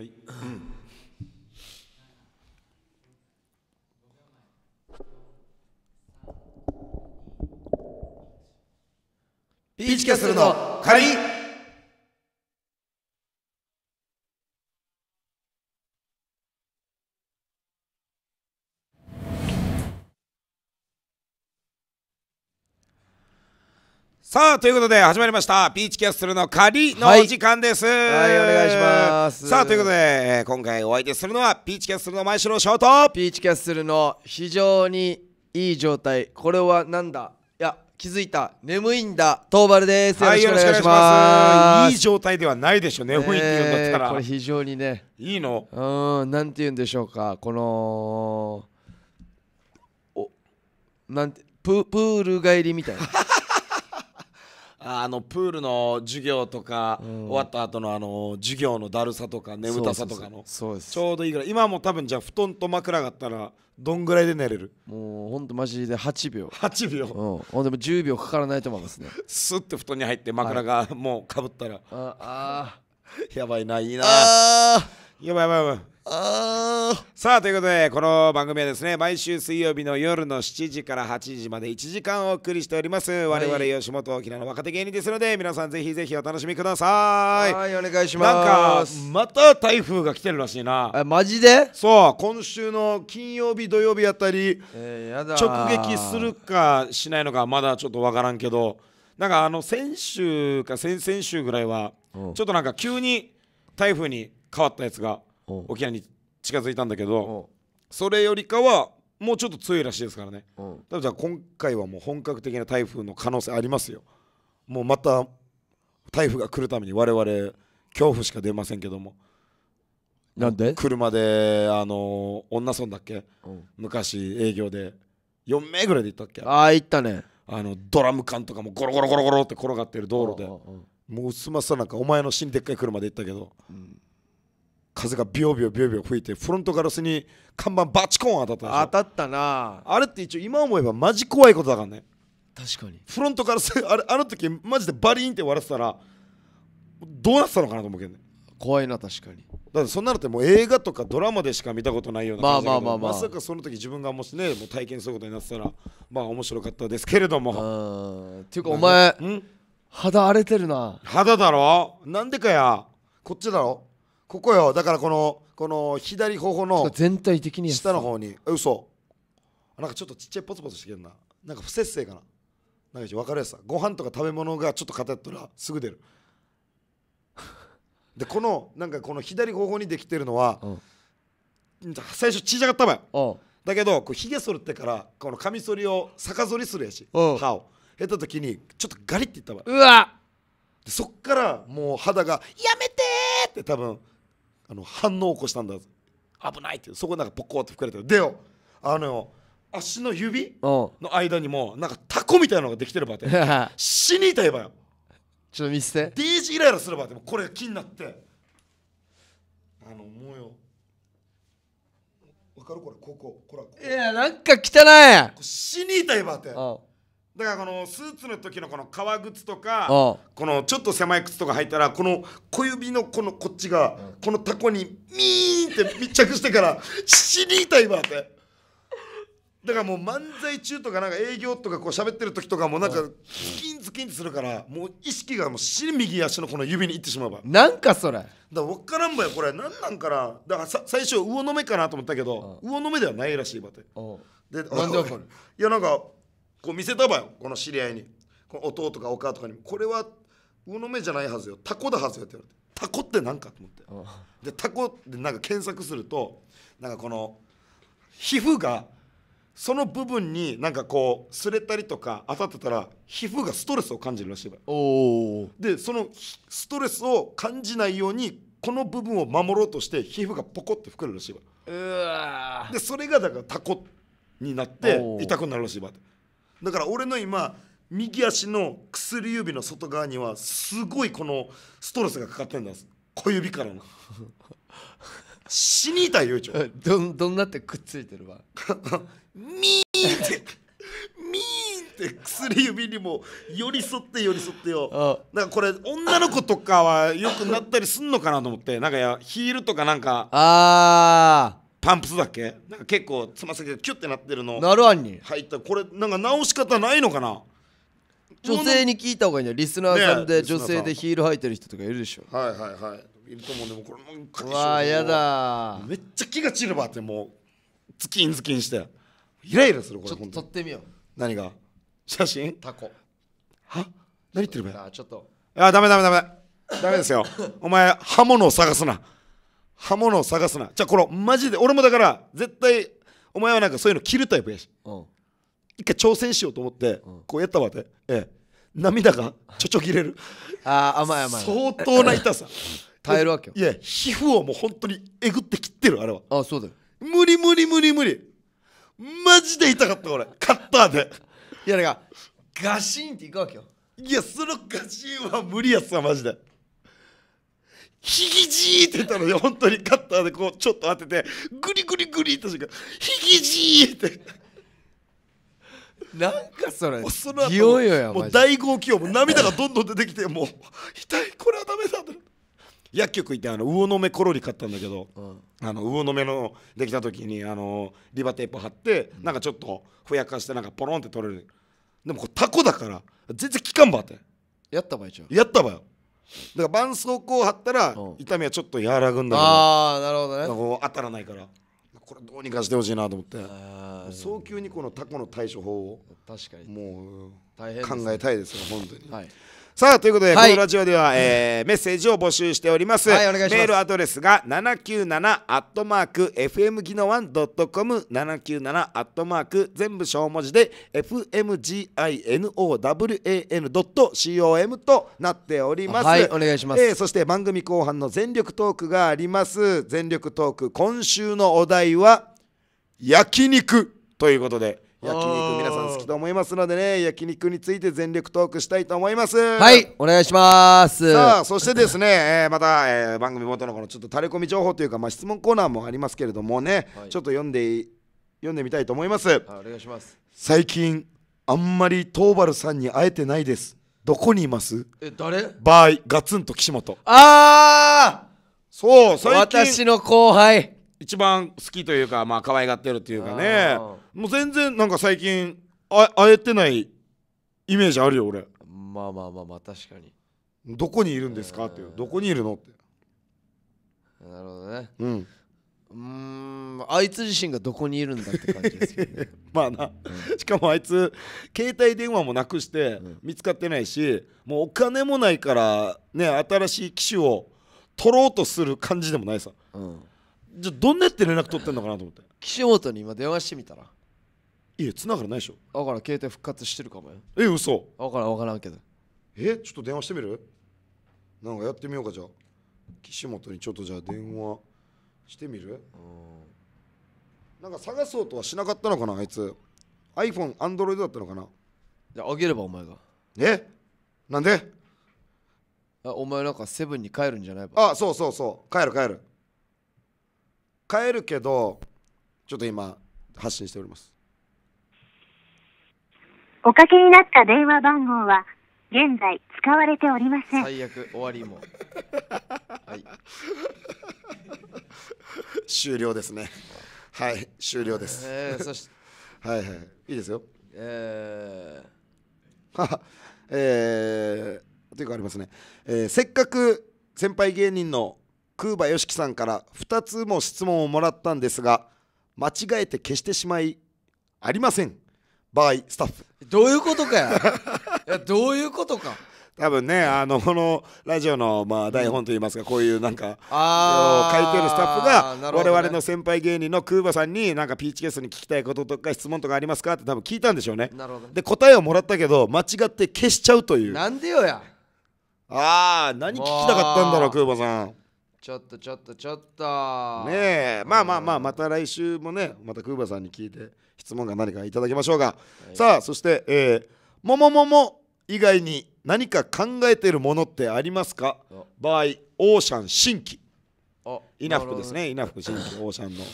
はい、ピーチキャスルの仮さあということで始まりましたピーチキャッスルの仮のお時間です、はい、はい、お願いしますさあということで、えー、今回お相手するのはピーチキャッスルの前城翔とピーチキャッスルの非常にいい状態これはなんだいや気づいた眠いんだトーバルですはいよろしくお願いしますいい状態ではないでしょ眠いって言うんだったら、えー、これ非常にねいいのうんなんて言うんでしょうかこのおなんてププール帰りみたいなあのプールの授業とか、うん、終わった後のあの授業のだるさとか眠たさとかのちょうどいいぐらい今も多分じゃあ布団と枕があったらどんぐらいで寝れるもうほんとマジで8秒8秒うんでも10秒かからないと思いますねスッて布団に入って枕がもうかぶったら、はい、ああやばいないいなやばいやばいやばいさあということでこの番組はですね毎週水曜日の夜の7時から8時まで1時間お送りしております我々吉本沖縄の若手芸人ですので皆さんぜひぜひお楽しみくださいはいお願いしますなんかまた台風が来てるらしいなえマジでそう今週の金曜日土曜日あたり、えー、直撃するかしないのかまだちょっとわからんけどなんかあの先週か先々週ぐらいはちょっとなんか急に台風に変わったやつが沖縄に近づいたんだけどそれよりかはもうちょっと強いらしいですからね多分じゃあ今回はもう本格的な台風の可能性ありますよもうまた台風が来るために我々恐怖しか出ませんけどもなんで車であの女村だっけ、うん、昔営業で4名ぐらいで行ったっけああ行ったねあのドラム缶とかもゴロゴロゴロゴロって転がってる道路でもう薄まさなんかお前の死にでっかい車で行ったけど、うん風がビョビョビョビョ吹いてフロントガラスに看板バチコン当たった当たったなあれって一応今思えばマジ怖いことだからね確かにフロントガラス あれあの時マジでバリンって割らせたらどうなってたのかなと思うけどね怖いな確かにだってそんなのってもう映画とかドラマでしか見たことないようなまあまあまあまあまさかその時自分がもしねもう体験することになってたらまあ面白かったですけれどもっていうかお前肌荒れてるな肌だろなんでかやこっちだろここよだからこのこの左頬の全体的に下の方に嘘なんかちょっとちっちゃいポツポツしてきるななんか不節制かななんか分かるやつさご飯とか食べ物がちょっと偏ったらすぐ出る でこのなんかこの左頬にできてるのは、うん、最初ちさちゃかったばよ。だけどこうひげ剃ってからこのカミソリを逆剃りするやし、歯を減った時にちょっとガリっていったばうわでそっからもう肌が「やめて!」って多分あの反応を起こしたんだ危ないってそこなんかポコって膨れてるでよあの足の指の間にもなんかタコみたいなのができてるばって 死にたいばよちょっと見せてデ D ジイライラすればでもこれ気になってあのもうよわかるこれこここらいやなんか汚い死にたいばってああだからこのスーツの時のこの革靴とかこのちょっと狭い靴とか履いたらこの小指のこのこっちがこのタコにミーンって密着してから死にたいわってだからもう漫才中とかなんか営業とかこう喋ってる時とかもなんかズキンズキンってするからもう意識がもう死に右足のこの指にいってしまうわなんかそれだから分からんばよこれ何なんかなだからさ最初魚の目かなと思ったけど魚の目ではないらしいわってでなでわかる いやなんかこう見せたばよこの知り合いにこの弟とかお母とかにこれは鵜の目じゃないはずよタコだはずよって言われてタコって何かと思ってでタコでなんか検索するとなんかこの皮膚がその部分になんかこう擦れたりとか当たってたら皮膚がストレスを感じるらしいわ。でそのストレスを感じないようにこの部分を守ろうとして皮膚がポコって膨れるらしいわでそれがだからタコになって痛くなるらしいわってだから俺の今右足の薬指の外側にはすごいこのストレスがかかってんだ小指からの死にたいよ一応 どんどんなってくっついてるわミーンってミーンって薬指にも寄り添って寄り添ってよだかかこれ女の子とかはよくなったりすんのかなと思ってなんかやヒールとかなんかああパンプスだっけなんか結構つま先がキュッてなってるのなるあんに入ったこれなんか直し方ないのかな女性に聞いた方がいいんだよリスナーさんで女性でヒール履いてる人とかいるでしょ、はいはいはいいると思うでもこれもうわあやだめっちゃ気が散るばってもうズキンズキンしてイライラするこれちょっと撮ってみよう何が写真タコは何言ってるべあちょっとあダメダメダメダメですよお前刃物を探すな刃物を探すなじゃあこのマジで俺もだから絶対お前はなんかそういうの切るタイプやし、うん、一回挑戦しようと思って、うん、こうやったわけ、ええ、涙がちょちょ切れるああ甘い甘い相当な痛さ 耐えるわけよいや皮膚をもう本当にえぐって切ってるあれはあそうだよ無理無理無理無理マジで痛かった俺カッターでいやだかガシンっていくわけよいやそのガシンは無理やつさマジでひぎじーって言ったので、本当にカッターでこう、ちょっと当てて、グリグリグリって瞬間、ひぎじーって。なんかそれ、もうそのももう大号泣もう涙がどんどん出てきて、もう、痛い、これはダメだって。薬局行ってあの魚の目コロリ買ったんだけど、うん、あの魚の目のできた時にあのリバテープ貼って、うん、なんかちょっとふやかしてなんかポロンって取れるでもタコだから全然効かんばってやったばいちゃうやったばよだから絆創膏を貼ったら痛みはちょっと和らぐんだけどああなるほどね当たらないからこれどうにかしてほしいなと思って早急にこのタコの対処法を確かにもう考えたいですよ本当に、はいさあということで、はい、このラジオでは、えー、メッセージを募集しておりますはいます、メールアドレスが797アットマーク FM ギノワンドットコム797アットマーク全部小文字で FMGINOWAN.com となっておりますはいお願いします、えー、そして番組後半の全力トークがあります全力トーク今週のお題は焼肉ということで焼肉皆さん好きと思いますのでね焼肉について全力トークしたいと思いますはいお願いしますさあそしてですね、えー、また、えー、番組元のこのちょっとタレコミ情報というか、まあ、質問コーナーもありますけれどもね、はい、ちょっと読んで読んでみたいと思いますお願いします最近あんまりトーバルさんに会えてないですどこにいますえ誰バイガツンと岸本ああそう最近私の後輩一番好きというかまあ可愛がってるっていうかねもう全然なんか最近あ会えてないイメージあるよ俺まあまあまあまあ確かにどこにいるんですかっていうどこにいるのってなるほどねうんうんあいつ自身がどこにいるんだって感じですけど、ね、まあな、うん、しかもあいつ携帯電話もなくして見つかってないし、うん、もうお金もないからね新しい機種を取ろうとする感じでもないさ、うん、じゃあどんなやって連絡取ってんのかなと思って岸本に今電話してみたらいや繋がらないでしょだからん携帯復活してるかもよえ嘘わからん分からんけどえちょっと電話してみるなんかやってみようかじゃあ岸本にちょっとじゃあ電話してみるなんか探そうとはしなかったのかなあいつ iPhone、Android だったのかなじゃああげればお前がえなんであお前なんかセブンに帰るんじゃないばあそうそうそう帰る帰る変えるけどちょっと今発信しておりますおかけになった電話番号は現在使われておりません最悪終わりも はい終了ですねはい終了です、えー、そし はいはいいいですよえー、えー、と いうかありますね、えー、せっかく先輩芸人の空馬よしきさんから2つも質問をもらったんですが間違えて消してしまいありません場合スタッフどういうことかやいやどういうことか多分ねあのこのラジオのまあ台本といいますか、うん、こういうなんか書いてるスタッフが、ね、我々の先輩芸人の空馬さんになんかピーチースに聞きたいこととか質問とかありますかって多分聞いたんでしょうね、ね、で答えをもらったけど間違って消しちゃうというなんでよやああ何聞きたかったんだろう空馬さんちょっとちょっとちょっとねえまあまあまあまた来週もねまたクーバーさんに聞いて質問が何かいただきましょうが、はい、さあそしてえー、もももも以外に何か考えているものってありますか場合オーシャン新規稲福ですね稲福新規オーシャンの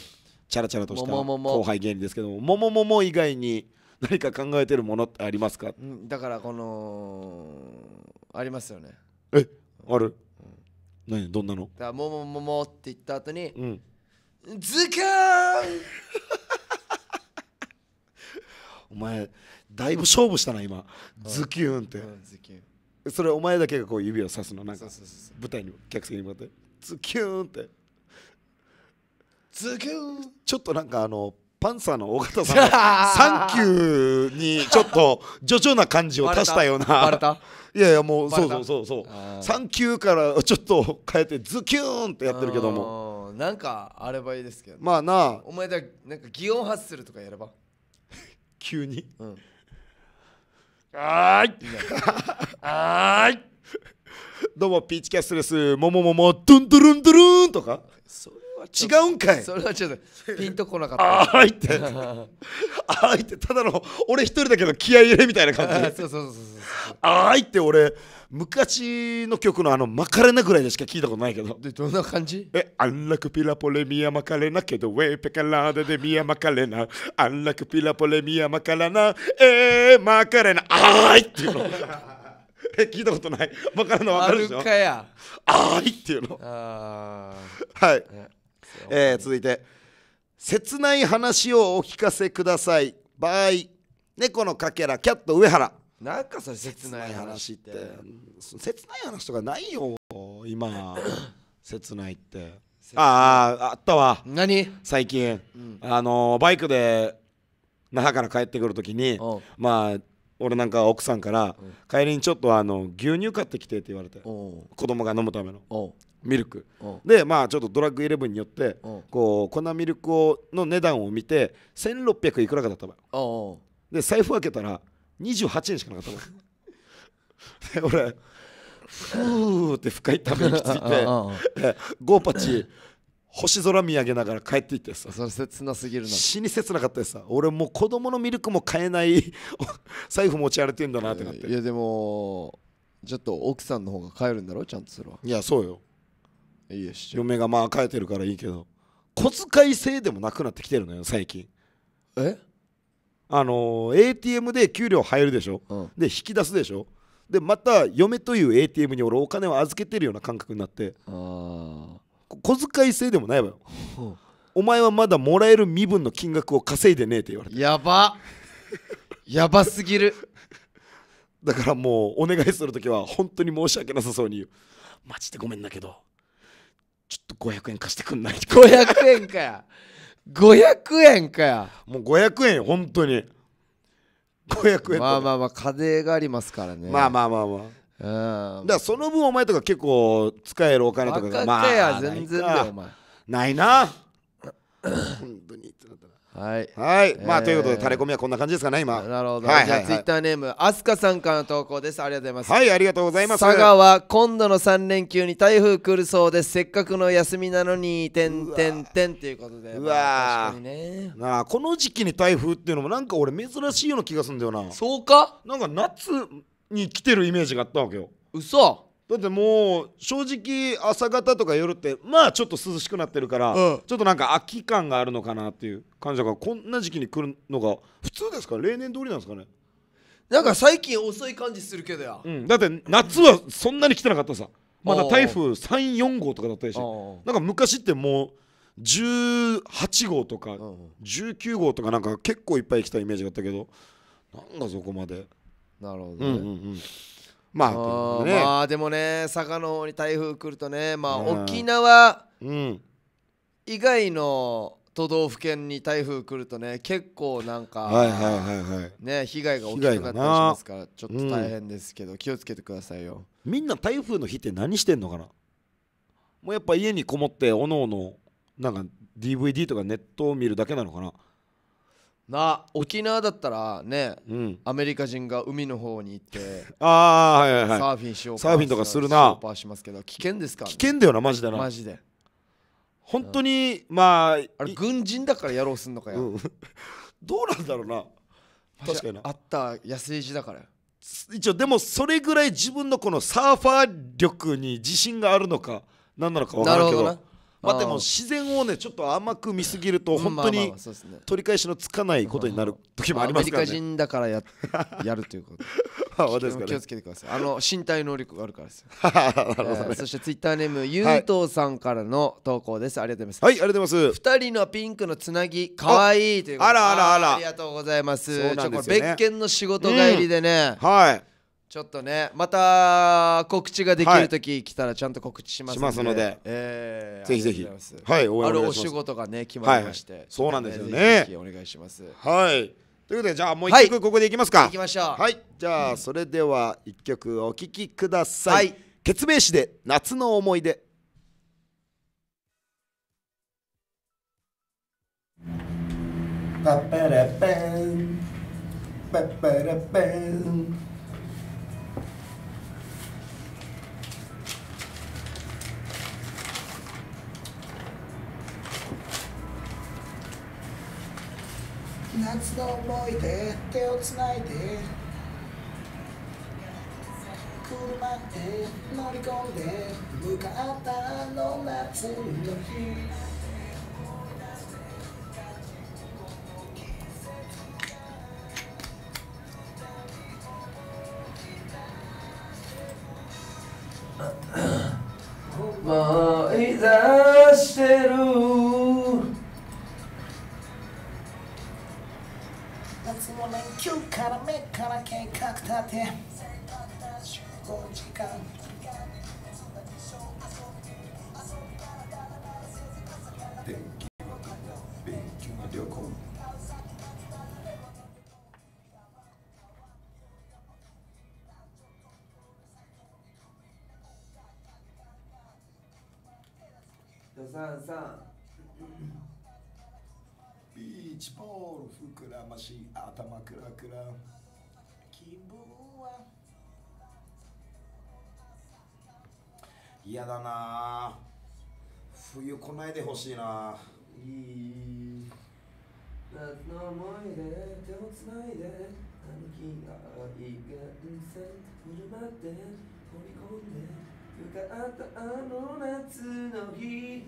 チャラチャラとした後輩芸人ですけどももももも以外に何か考えてるものってありますかだからこのありますよねえある何どんなのだももももって言った後に、うん、ーンお前だいぶ勝負したな今、うん、ズキューンって、うん、ズキュンそれお前だけがこう指をさすのなんか舞台に客席に向かってズキューンってズキューンちょっとなんかあのパンサーの尾形さん サンキューにちょっと徐々な感じを足したような いやいやもうそうそうそうそうサンキューからちょっと変えてズキューンってやってるけどもなんかあればいいですけどまあなあお前だなんか擬音発するとかやれば 急に、うん、あーいあーいどうもピーチキャストですももももドゥンドゥルンドゥルンとかそれ違うんかいそれはちょっとピンとこなかったあーいってあーいってただの俺一人だけど気合い入れみたいな感じ そうそうそうそうあーいって俺昔の曲のあのマカレナぐらいでしか聞いたことないけどでどんな感じえアンラクピラポレミアマカレナけどウェペカラーデでミアマカレナアンラクピラポレミアマカラナえー、マカレナあーいっていうの え聞いたことないマカレナわあかるでしょかやあーいっていうのあはい。えー、続いて切ない話をお聞かせくださいバイ猫のかけらキャット上原なんかそれ切ない話って切ない話とかないよ今 切ないってあああったわ何最近、うん、あのバイクで那覇から帰ってくるときにまあ俺なんか奥さんから、帰りにちょっとあの牛乳買ってきてって言われて子供が飲むためのミルクでまあちょっとドラッグイレブンによってこう粉ミルクをの値段を見て1600いくらかだったのよで財布開けたら28円しかなかったわ で俺ふーって深いため息ついてゴーパチ星空見上げながら帰っていってさそれ切なすぎるな死に切なかったですさ俺もう子供のミルクも買えない財布持ち歩いてんだなってなっていやでもちょっと奥さんの方が帰るんだろちゃんとするわいやそうよいいです嫁がまあ帰えてるからいいけど小遣い制でもなくなってきてるのよ最近えあのー、ATM で給料入るでしょ、うん、で引き出すでしょでまた嫁という ATM に俺お金を預けてるような感覚になって小遣い制でもないわよ、お前はまだもらえる身分の金額を稼いでねえって言われてやばやばすぎるだからもうお願いする時は本当に申し訳なさそうに言うマジでごめんだけどちょっと500円貸してくんない500円かや500円かやもう500円本当に500円まあまあまあ課税がありますからねまあまあまあまあうんだからその分お前とか結構使えるお金とかがまあ全然ないな本当にはい、はい、まあ、ということで、タレコミはこんな感じですかね、今。なるほど、じゃあ、ツイッターネーム、あすかさんからの投稿です。ありがとうございます。はい、ありがとうございます。佐賀は今度の三連休に台風来るそうです。せっかくの休みなのに、てんてんてんということで。うわ、なあ、この時期に台風っていうのも、なんか俺珍しいような気がするんだよな。そうか。なんか夏に来てるイメージがあったわけよ。嘘。だってもう正直朝方とか夜ってまあちょっと涼しくなってるから、うん、ちょっとなんか秋感があるのかなっていう感じだからこんな時期に来るのが普通ですか例年通りなんですかねなんか最近遅い感じするけどや、うん、だって夏はそんなに来てなかったさまだ台風34号とかだったりしなんか昔ってもう18号とか19号とかなんか結構いっぱい来たイメージがあったけどなんだそこまでなるほどね、うんうんうんまあ、ね、まあでもね佐賀の方に台風来るとねまあ沖縄以外の都道府県に台風来るとね結構なんか、はいはい、ね被害が大きくなったりしますからちょっと大変ですけど、うん、気をつけてくださいよみんな台風の日って何してんのかなもうやっぱ家にこもっておのおのなんか DVD とかネットを見るだけなのかなな沖縄だったらね、うん、アメリカ人が海の方に行って ああはいはいはいサーフィンしようサーフィンとかするなパーしますけど危険ですか、ね、危険だよなマジでなマジで本当に、うん、まああれ軍人だからやろうすんのかよ、うん、どうなんだろうな確かにあった野生児だから一応でもそれぐらい自分のこのサーファー力に自信があるのか何なのか分からんけどなるほどなまあでも自然をねちょっと甘く見すぎると本当に取り返しのつかないことになる時もありますからねアメリカ人だからややるということ 気をつけてくださいあの身体能力があるからですそしてツイッターネームゆうとうさんからの投稿ですありがとうございますはいありがとうございます2人のピンクのつなぎかわいいというあらあらあらありがとうございますそうなんですよね別件の仕事帰りでねはいちょっとねまた告知ができる時来たらちゃんと告知しますので、はい、えー、ぜひぜひはい応援あるお仕事がね決まりまして、そうなんですよねぜひお願いしますはいということでじゃあもう一曲ここでいきますか、い、きましょうはいじゃあそれでは一曲お聴きください、決明詞で夏の思い出パパラパンパパラパン夏の思い出手をつないで車で乗り込んで向かったあの夏の日 もういざしてるね時間電気勉強旅行さビーチボール膨らまし頭クラクラ気分嫌だな冬来ないでほしいないい夏の思い出手をつないで兄貴がいがるせ振る舞って飛び込んで向かったあの夏の日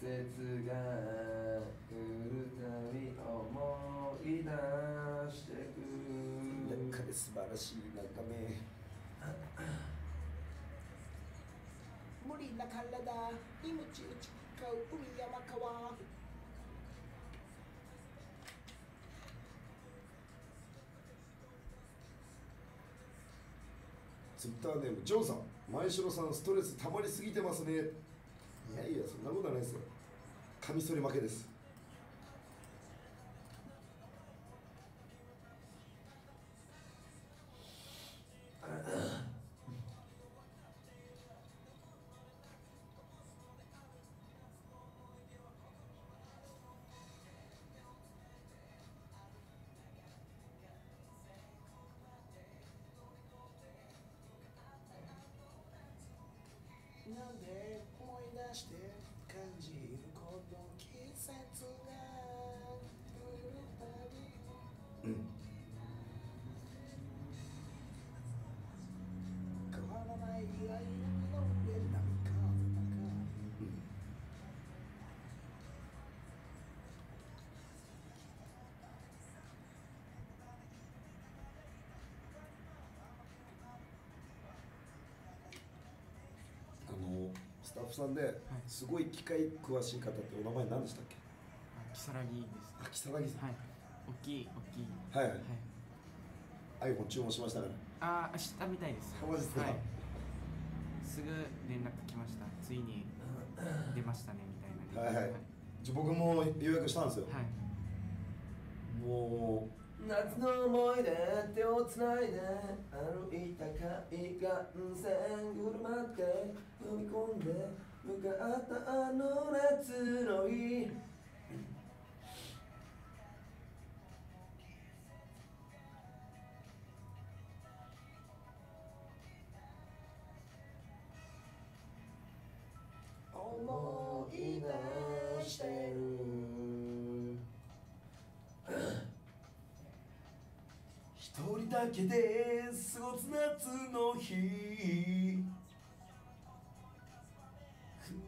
節が来るたび思い出してくる中で素晴らしい眺め無理な体命打ち使う海山川ツイッターネームジョンさん前城さんストレス溜まりすぎてますねいやいやそんなことないですよカミソリ負けですタッフさんですごい機械詳しい方ってお名前何でしたっけ如月ですあ如月さんはい大きい大きいはいはい、はい、iPhone 注文しましたからああ明日みたいですマジですか、はい、すぐ連絡来ましたついに出ましたねみたいなはいはい、はい、僕も予約したんですよ、はい、もう夏の思い出手をつないで歩いた海岸線車って飛び込んで向かったあの夏の日けで過ごす夏の日振り返る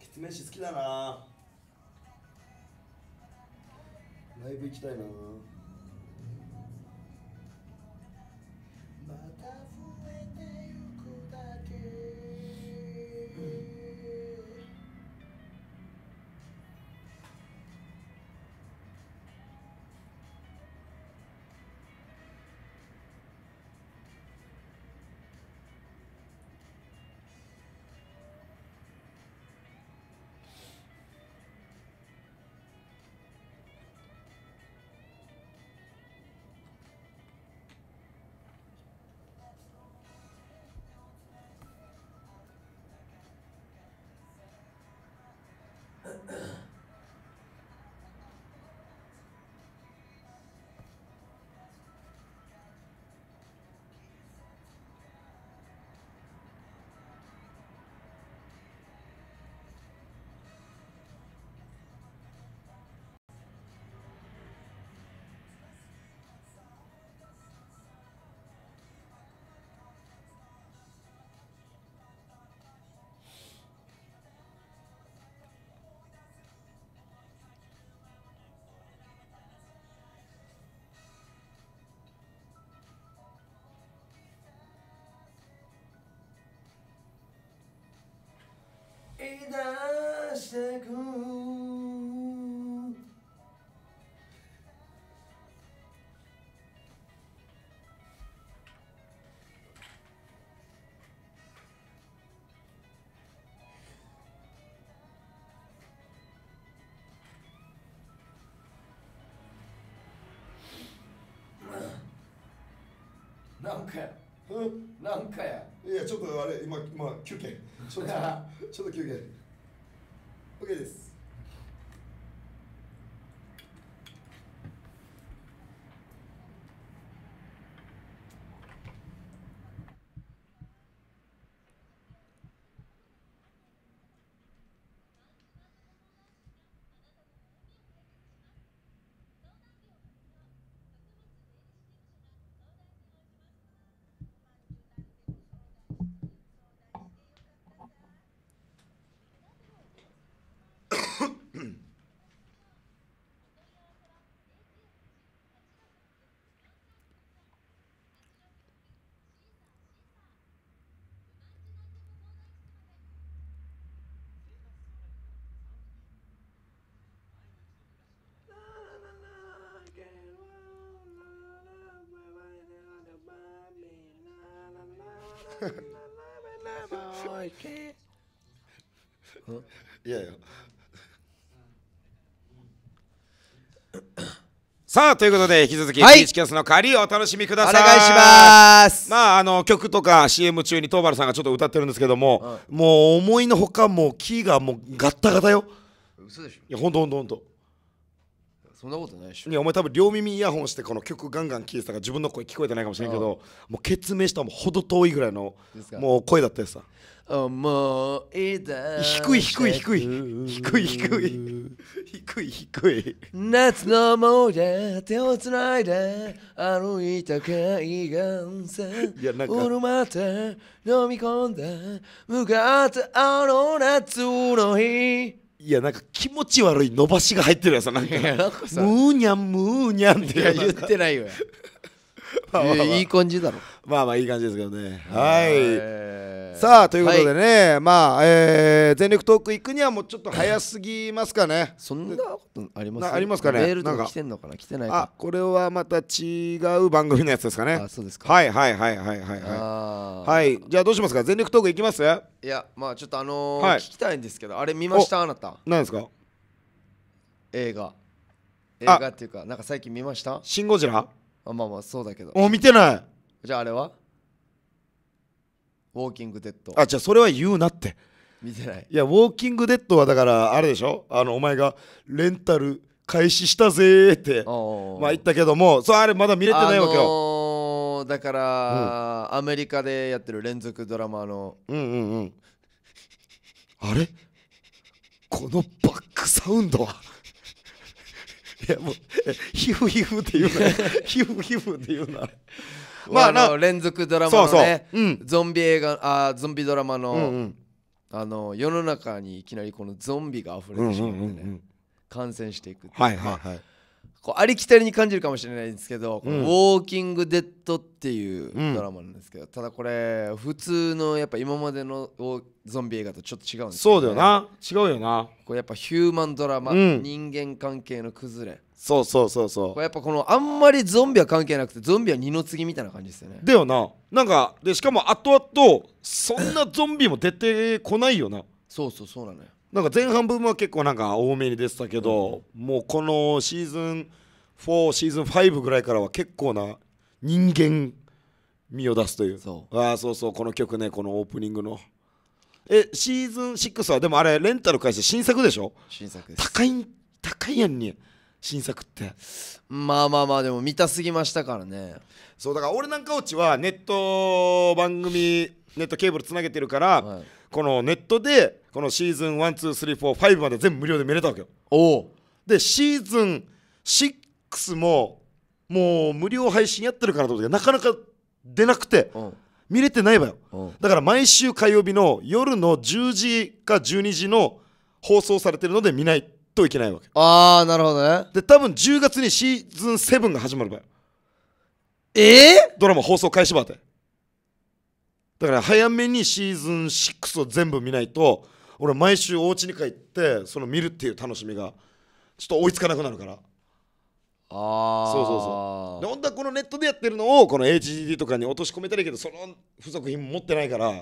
ケツメイシ好きだなライブ行きたいな出してくなんかや、うなんかやいやちょっとあれ今今休憩ちょっとちょっと休憩 OK ですいやいや。さあということで引き続き、はい、ピーチキャスの仮お楽しみくださいお願いしますまああの曲とか CM 中に東原さんがちょっと歌ってるんですけども、はい、もう思いのほかもうキーがもうガッタガタよ嘘でしょいやほんとほんとほんとそんなことないでしょいやお前多分両耳イヤホンしてこの曲ガンガン聴いてたから自分の声聞こえてないかもしれんけどもう決明したもほど遠いぐらいのもう声だったやつさ思い出低い低い低い低い低い低い低い夏の思い出手をつないで歩いた海岸線いやなんかるまって飲み込んで向かったあの夏の日いやなんか気持ち悪い伸ばしが入ってるやつなんか「むーにゃんむーにゃん」って言ってないよ まあまあまあ、いい感じだろまあまあいい感じですけどねはいさあということでね、はい、まあ、えー、全力トーク行くにはもうちょっと早すぎますかねそんなことありますありますかねメールとか来てんのかな来てないあこれはまた違う番組のやつですかねあそうですかはいはいはいはいはいはいじゃあどうしますか全力トーク行きますいやまあちょっとあのーはい、聞きたいんですけどあれ見ましたあなた何ですか映画映画っていうかなんか最近見ましたシン・ゴジラあまあまあそうだけどお見てないじゃああれはウォーキングデッドあじゃあそれは言うなって見てないいやウォーキングデッドはだからあれでしょあのお前がレンタル開始したぜってまあ言ったけどもそうあれまだ見れてないわけよ、あのー、だから、うん、アメリカでやってる連続ドラマのうんうんうんあれこのバックサウンドはいやもうヒフヒフ」って言うなヒフヒフ」って言うな まああの連続ドラマのねゾンビ映画あゾンビドラマの、あの世の中にいきなりこのゾンビが溢れてしまってね、感染していくっていう、はいはいはいこうありきたりに感じるかもしれないんですけど「ウォーキング・デッド」っていうドラマなんですけど、ただこれ普通のやっぱ今までのゾンビ映画とちょっと違うんですよ、ね、そうだよな違うよなこれやっぱヒューマンドラマ、人間関係の崩れそうそうそうそうこれやっぱこのあんまりゾンビは関係なくてゾンビは二の次みたいな感じですよねだよななんかでしかも後々そんなゾンビも出てこないよなそうそうそうなのよなんか前半部分は結構なんか多めに出てたけど、うん、もうこのシーズン4シーズン5ぐらいからは結構な人間身を出すというそうあそうそうこの曲ねこのオープニングのえシーズン6はでもあれレンタル開始新作でしょ新作です高い高いやんに、新作ってまあまあまあでも見たすぎましたからねそうだから俺なんかオチはネット番組ネットケーブルつなげてるから、はいこのネットでこのシーズン12345まで全部無料で見れたわけよおでシーズン6ももう無料配信やってるからと思っなかなか出なくて、うん、見れてないわよ、うん、だから毎週火曜日の夜の10時か12時の放送されてるので見ないといけないわけああなるほどねで多分10月にシーズン7が始まるわよえー、ドラマ放送開始ばってだから早めにシーズン6を全部見ないと俺毎週お家に帰ってその見るっていう楽しみがちょっと追いつかなくなるからああそうそうそうで本当はこのネットでやってるのをこの HDD とかに落とし込めたらいいけどその付属品持ってないから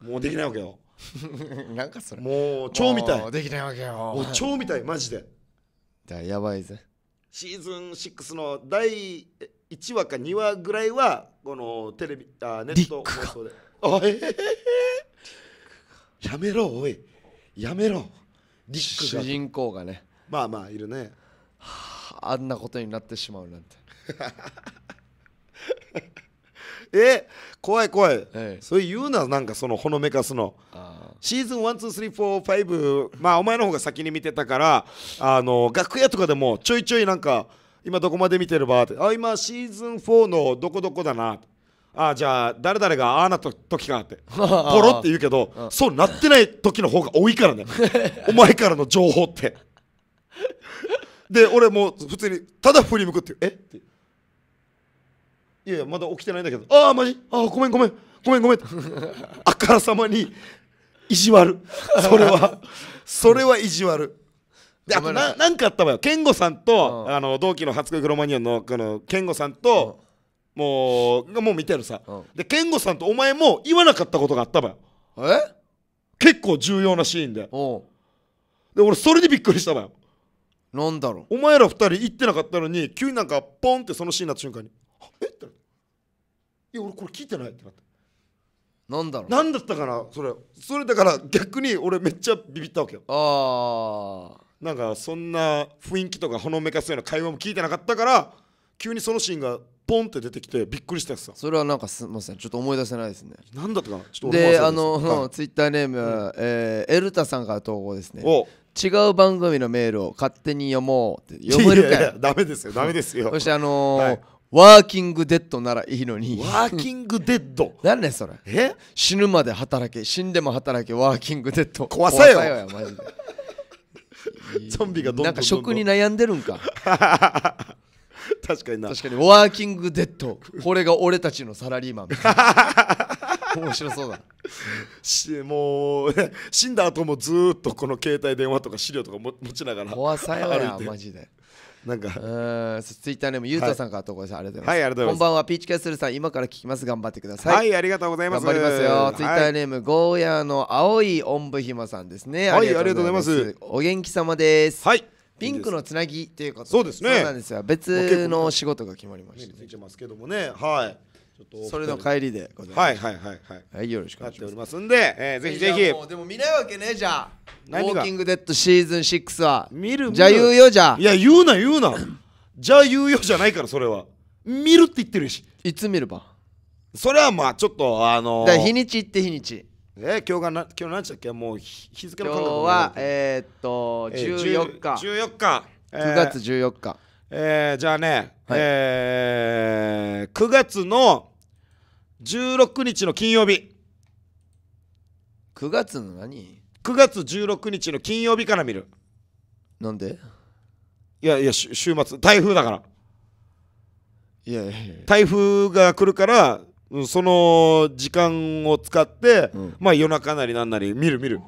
もうできないわけよ なんかそれもう超みたいできないわけよもう超みたいマジでだやばいぜシーズン6の第1話か2話ぐらいはこのテレビあネット放送で おい、やめろおいやめろリック主人公がねまあまあいるねあんなことになってしまうなんて え怖い怖い、えそういう言うななんかそのほのめかすのシーズン12345まあお前の方が先に見てたからあの楽屋とかでもちょいちょいなんか今どこまで見てるばって、あ、今シーズン4のどこどこだな。あ、じゃあ誰々がああなった時かって、ポロって言うけど、そうなってない時の方が多いからね。お前からの情報って。で、俺もう普通に、ただ振り向くっていう。えって。いやいや、まだ起きてないんだけど、ああ、マジああ、ごめんごめん。ごめんごめん。あからさまに意地悪。それは、それは意地悪。であとななんかあったわよ健吾さんと、うん、あの同期の初恋クロマニオンのこの健吾さんと、うん、もうがもう見てるさ、うん、で健吾さんとお前も言わなかったことがあったわよえ結構重要なシーンでで俺それでびっくりしたわよなんだろうお前ら二人行ってなかったのに急になんかポンってそのシーンになった瞬間に「えっ?」ていや俺これ聞いてない」ってなってなんだろうなんだったかなそれそれだから逆に俺めっちゃビビったわけよああなんかそんな雰囲気とかほのめかすような会話も聞いてなかったから急にそのシーンがポンって出てきてびっくりしたやつさそれはなんかすみませんちょっと思い出せないですねなんだったかなちょっとであの、はい、ツイッターネーム、うんえー、エルタさんから投稿ですね違う番組のメールを勝手に読もうって読めるかいやいやダメですよダメですよそしてあのーはい、ワーキングデッドならいいのにワーキングデッド何ねそれえ死ぬまで働け死んでも働けワーキングデッド怖さよ怖さよマジで ゾンビがどんどんどんどんなんか食に悩んでるんか 確かにな確かにワーキングデッドこれが俺たちのサラリーマン 面白そうだしもう死んだ後もずっとこの携帯電話とか資料とか持ちながら怖さよやマジでなんかうんツイッターネームゆうたさんからとこごいます、ありがとうございますこんばんはピーチキャッスルさん今から聞きます頑張ってくださいはいありがとうございます頑張りますよツイッターネーム、ゴーヤーの青いおんぶひまさんですねはいありがとうございますお元気様ですはいピンクのつなぎということそうですねそうなんですよ別の仕事が決まりました、ついてますけどもねはいそれの帰りでございますはいはいはいはいはいよろしくお願いしておりますんで、えー、ぜひぜひもうでも見ないわけねえじゃあウ何ォーキングデッドシーズン6は見る見るじゃあ言うよじゃあいや言うな言うな じゃあ言うよじゃないからそれは見るって言ってるしいつ見ればそれはまあちょっとあのだ日にち行って日にちえー今日がな今日何日だっけもう日日付今の日感はえーっと14日14日9月14日えー、じゃあね、はい、えー、9月の16日の金曜日9月の何 ?9 月16日の金曜日から見るなんでいやいや週末台風だからいやいやいや台風が来るからその時間を使って、うん、まあ夜中なりなんなり見る見る。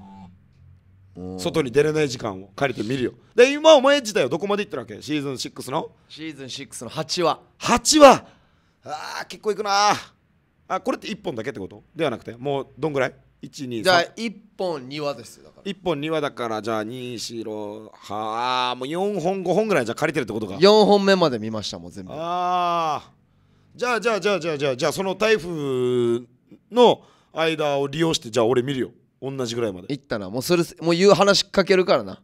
外に出れない時間を借りて見るよで今お前自体はどこまでいってるわけシーズン6のシーズン6の8話8話あー結構いくなあこれって1本だけってことではなくてもうどんぐらい123じゃあ1本2話ですだから1本2話だからじゃあ2四5はあもう4本5本ぐらいじゃ借りてるってことか4本目まで見ましたもう全部あじゃあじゃあじゃあじゃあじゃあじゃあその台風の間を利用してじゃあ俺見るよ同じぐらいまで行ったなもうそれもう言う話しかけるからな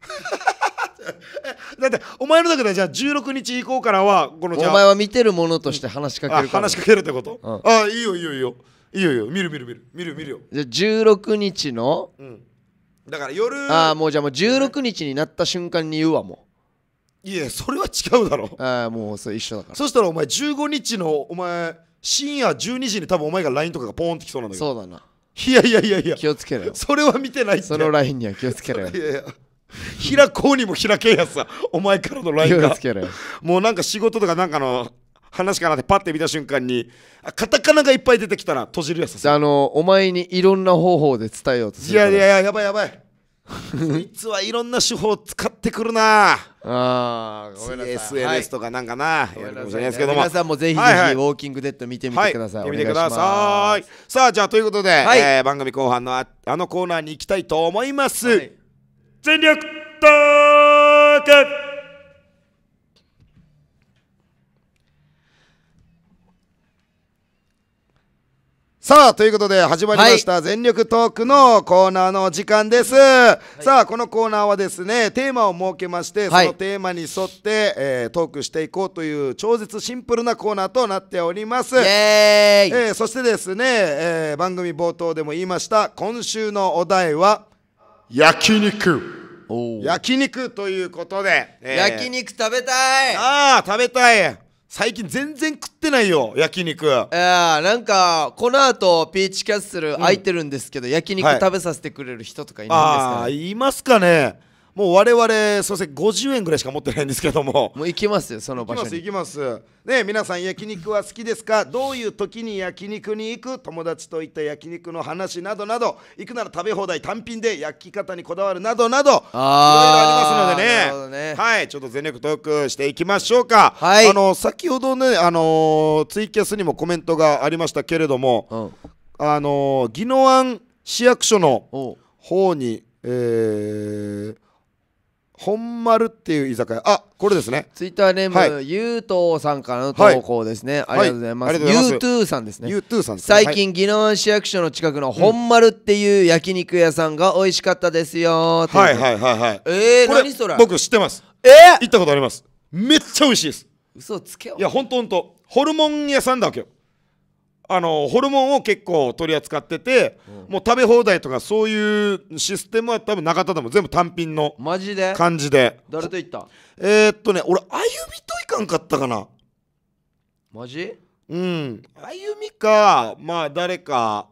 だってお前の中でじゃあ16日以降からはこのお前は見てるものとして話しかけるから、話しかけるってこと、うん、ああいいよいいよいいよいいよいいよ見る見る見る見る見るよじゃあ16日の、うん、だから夜ああもうじゃあもう16日になった瞬間に言うわもういやそれは違うだろああもうそれ一緒だからそしたらお前15日のお前深夜12時に多分お前が LINE とかがポーンってきそうなんだけどそうだないやいやいやいや気をつけろよそれは見てないってそのラインには気をつけろよいやいや開こうにも開けんやさお前からのラインがもうなんか仕事とかなんかの話かなってパッて見た瞬間にカタカナがいっぱい出てきたら閉じるやつあのお前にいろんな方法で伝えようとするいやいややばいやばいいつはいろんな手法を使ってくるなあごめんなさい SNS とかなんかな、はい、やるかもしれないですけど皆さんもぜひぜひ、ウォーキングデッド見てみてください、はい、見てくださいさあじゃあということで、はい、えー、番組後半のああのコーナーに行きたいと思います、はい、全力投球さあということで始まりました、はい、全力トークのコーナーの時間です、はい、さあこのコーナーはですねテーマを設けまして、そのテーマに沿って、えー、トークしていこうという超絶シンプルなコーナーとなっておりますえー、そしてですね、えー、番組冒頭でも言いました今週のお題は焼肉焼肉ということで、えー、焼肉食べたいああ食べたい最近全然食ってないよ焼肉えー、なんかこの後ピーチキャッスル空いてるんですけど、うん、焼肉食べさせてくれる人とかいないんですか、ね、はい、いますかねもう我々すいま50円ぐらいしか持ってないんですけどももう行きますよその場所に行きます行きますね皆さん焼肉は好きですかどういう時に焼肉に行く友達といった焼肉の話などなど行くなら食べ放題単品で焼き方にこだわるなどなどいろいろありますのでね、ね、はいちょっと全力トークしていきましょうか、はい、あの先ほどねあのツイキャスにもコメントがありましたけれども、うん、あの宜野湾市役所の方にえー、本丸っていう居酒屋あこれですねツイッターネーム、ゆうとうさんからの投稿ですね、はい、ありがとうございます,、ゆうとうさんですねゆうとうさん、ね、最近、宜野湾市役所の近くの本丸っていう焼肉屋さんが美味しかったですよはいはいはいはいえー、何それ僕知ってますえー、行ったことありますめっちゃ美味しいです嘘つけよいやほんとほんとホルモン屋さんだわけよあのホルモンを結構取り扱ってて、もう食べ放題とかそういうシステムは多分中田でも全部単品ので感じで誰と行ったえー、っとね俺あゆみといかんかったかなマジうんあゆみかまあ誰か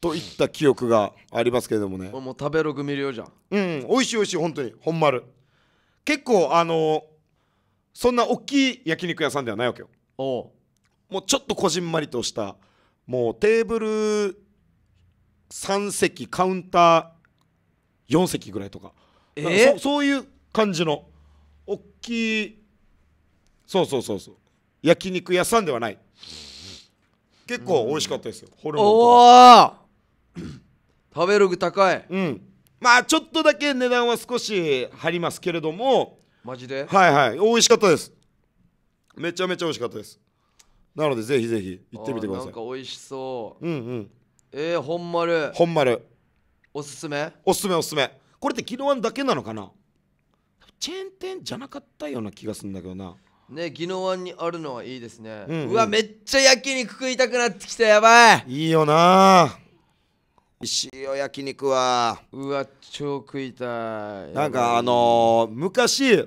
といった記憶がありますけれどもねもう食べログ見るよじゃんうん美味しい美味しい本当に本丸結構あのそんな大きい焼肉屋さんではないわけよおもうちょっとこじんまりとしたもうテーブル3席カウンター4席ぐらいとか,、えー、かそそういう感じの大きいそうそうそうそう焼肉屋さんではない結構美味しかったですよ、ホルモンとか食べログ高いうんまあちょっとだけ値段は少し張りますけれどもマジではいはい美味しかったですめちゃめちゃ美味しかったですなのでぜひぜひ行ってみてくださいなんか美味しそううんうんえー、本丸本丸おすすめおすすめおすすめこれって宜野湾だけなのかなチェーン店じゃなかったような気がするんだけどなね宜野湾にあるのはいいですね、うんうん、わめっちゃ焼肉食いたくなってきたやばいいいよな石よ焼肉はうわ超食いたいなんかあのー、昔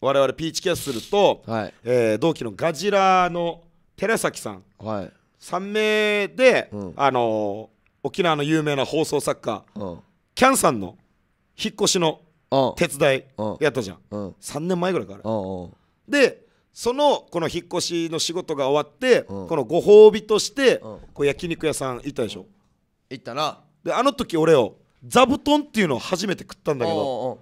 我々ピーチキャッスルと、はいえー、同期のガジラの寺崎さん、はい、3名で、うん、あの沖縄の有名な放送作家、うん、キャンさんの引っ越しの手伝いやったじゃん、うん、3年前ぐらいから、でそのこの引っ越しの仕事が終わって、このご褒美として、こう焼肉屋さん行ったでしょ行ったなであの時俺を座布団っていうのを初めて食ったんだけど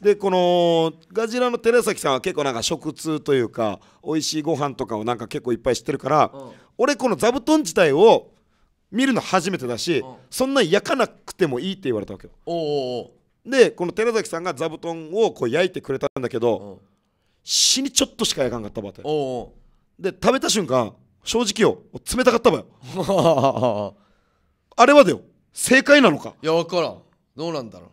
でこのガジラの寺崎さんは結構なんか食通というか美味しいご飯とかをなんか結構いっぱい知ってるから、うん、俺この座布団自体を見るの初めてだし、うん、そんなに焼かなくてもいいって言われたわけよでこの寺崎さんが座布団をこう焼いてくれたんだけど、うん、死にちょっとしか焼かんかったばってで食べた瞬間正直よ冷たかったばよ あれはだよ正解なのかいや分からんどうなんだろう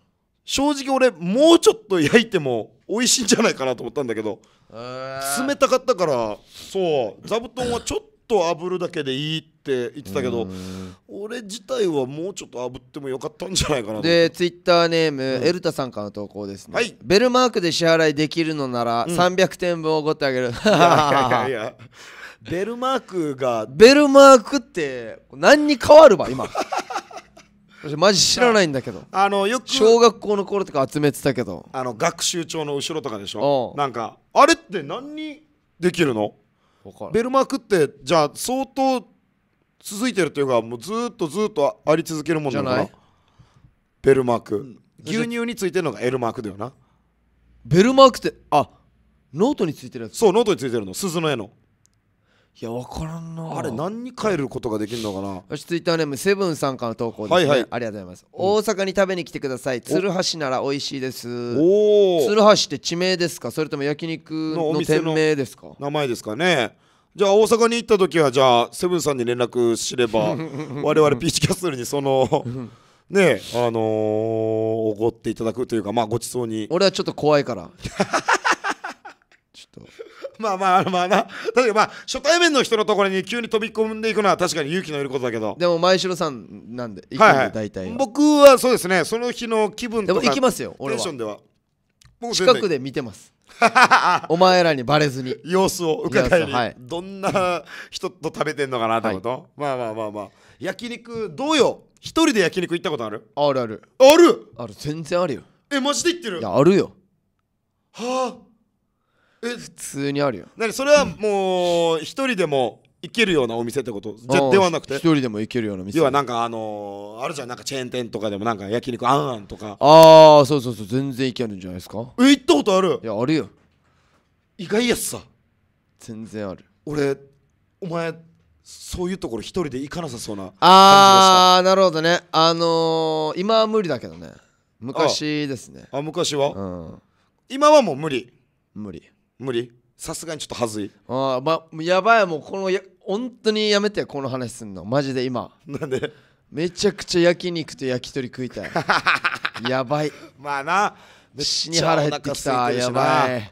正直俺もうちょっと焼いても美味しいんじゃないかなと思ったんだけど、冷たかったからそう座布団はちょっと炙るだけでいいって言ってたけど俺自体はもうちょっと炙ってもよかったんじゃないかなでツイッターネーム、エルタさんからの投稿ですね、はい、ベルマークで支払いできるのなら、300点分おごってあげる、いやいやいやベルマークがベルマークって何に変わるわ今マジ知らないんだけどあのよく小学校の頃とか集めてたけどあの学習帳の後ろとかでしょなんかあれって何にできるのベルマークってじゃあ相当続いてるというかもうずっとずっとあり続けるもんなのかなベルマーク、うん、牛乳についてるのが L マークだよなベルマークってあノートについてるやつそうノートについてるの鈴の絵のいや分からんなあれ何に変えることができるのかなよしツイッターネームセブンさんからの投稿です、ね、はいはいありがとうございます、うん、大阪に食べに来てください鶴橋なら美味しいですお鶴橋って地名ですかそれとも焼肉の店名ですか名前ですかねじゃあ大阪に行った時はじゃあセブンさんに連絡すれば 我々ピーチキャッスルにそのねあのお、ー、ごっていただくというかまあごちそうに俺はちょっと怖いから まあまあまあな確かまあ初対面の人のところに急に飛び込んでいくのは確かに勇気のいることだけどでも前城さんなんで行くんで大体、はいはい、僕はそうですねその日の気分とかでも行きますよ俺はテンションでは近くで見てます お前らにバレずに様子を伺いに、はい、どんな人と食べてんのかなってこと、はい、まあまあまあまあ焼肉どうよ一人で焼肉行ったことあるあるあるあるある全然あるよえマジで行ってるいやあるよはあえ普通にあるよにそれはもう一人でも行けるようなお店ってことではなくて一人でも行けるような店要はなんかあのー、あるじゃんなんかチェーン店とかでもなんか焼肉あんあんとかああそうそうそう全然行けるんじゃないですかえ行ったことあるいやあるよ意外やっさ全然ある俺お前そういうところ一人で行かなさそうなああなるほどねあのー、今は無理だけどね昔ですねあ昔は、うん、今はもう無理無理無理さすがにちょっとはずいああまやばいもうこのや本当にやめてこの話すんのマジで今なんでめちゃくちゃ焼肉と焼き鳥食いたい やばいまあな死に腹減ってきたやばい